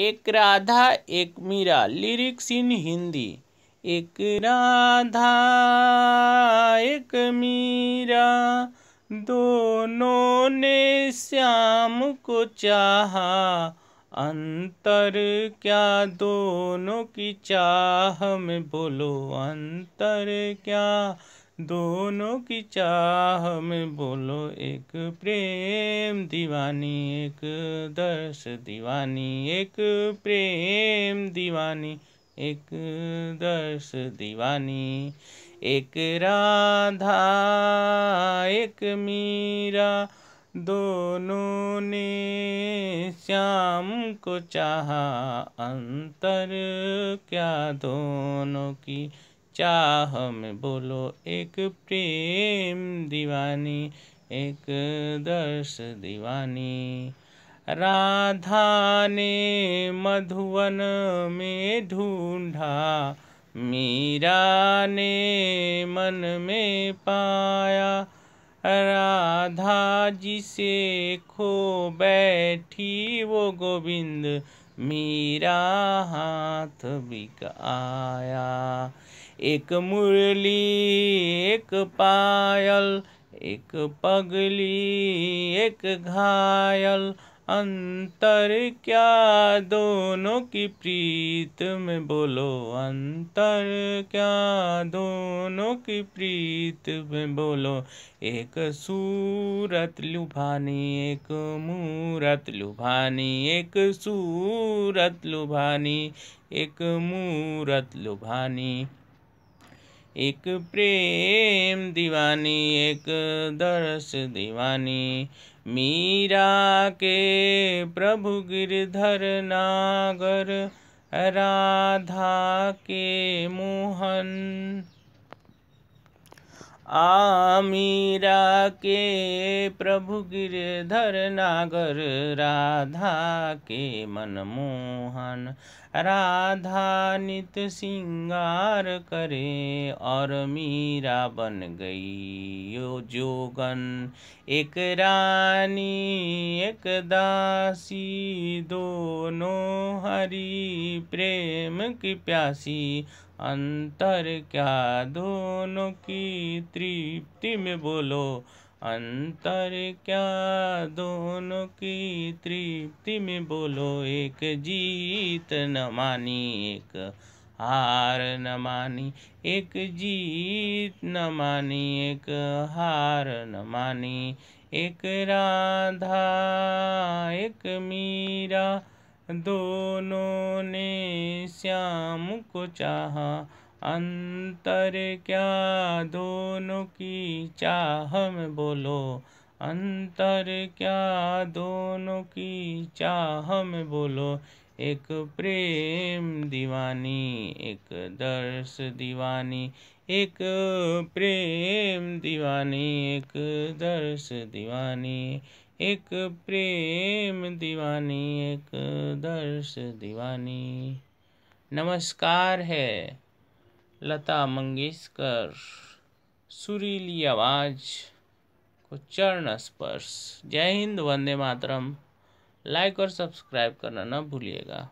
एक राधा एक मीरा लिरिक्स इन हिंदी एक राधा एक मीरा दोनों ने श्याम को चाहा अंतर क्या दोनों की चाह में बोलो अंतर क्या दोनों की चाह में बोलो एक प्रेम दीवानी एक दर्श दीवानी एक प्रेम दीवानी एक दर्श दीवानी एक राधा एक मीरा दोनों ने श्याम को चाहा अंतर क्या दोनों की चाह में बोलो एक प्रेम दीवानी एक दर्श दीवानी राधा ने मधुवन में ढूंढा मीरा ने मन में पाया राधा जी से खो बैठी वो गोविंद मेरा हाथ बिकाया एक मुरली एक पायल एक पगली एक घायल अंतर क्या दोनों की प्रीत में बोलो अंतर क्या दोनों की प्रीत में बोलो एक सूरत लुभानी एक मूरत लुभानी एक सूरत लुभानी एक मूरत लुभानी एक प्रेम दीवानी एक दर्श दीवानी मीरा के प्रभु गिरधर नागर राधा के मोहन आमीरा के प्रभु गिरधर नागर राधा के मनमोहन राधा नित सिंगार करे और मीरा बन गई यो जोगन एक रानी एक दासी दोनों हरी प्रेम की प्यासी अंतर क्या दोनों की तृप्ति में बोलो अंतर क्या दोनों की तृप्ति में बोलो एक जीत न मानी एक हार न मानी एक जीत न मानी एक हार न मानी एक राधा एक मीरा दोनों ने श्याम को चाहा अंतर क्या दोनों की चाह में बोलो अंतर क्या दोनों की चाह में बोलो एक प्रेम दीवानी एक दर्श दीवानी एक प्रेम दीवानी एक दर्श दीवानी एक प्रेम दीवानी एक दर्श दीवानी नमस्कार है लता मंगेशकर सुरीली आवाज़ को चरण स्पर्श जय हिंद वंदे मातरम लाइक और सब्सक्राइब करना ना भूलिएगा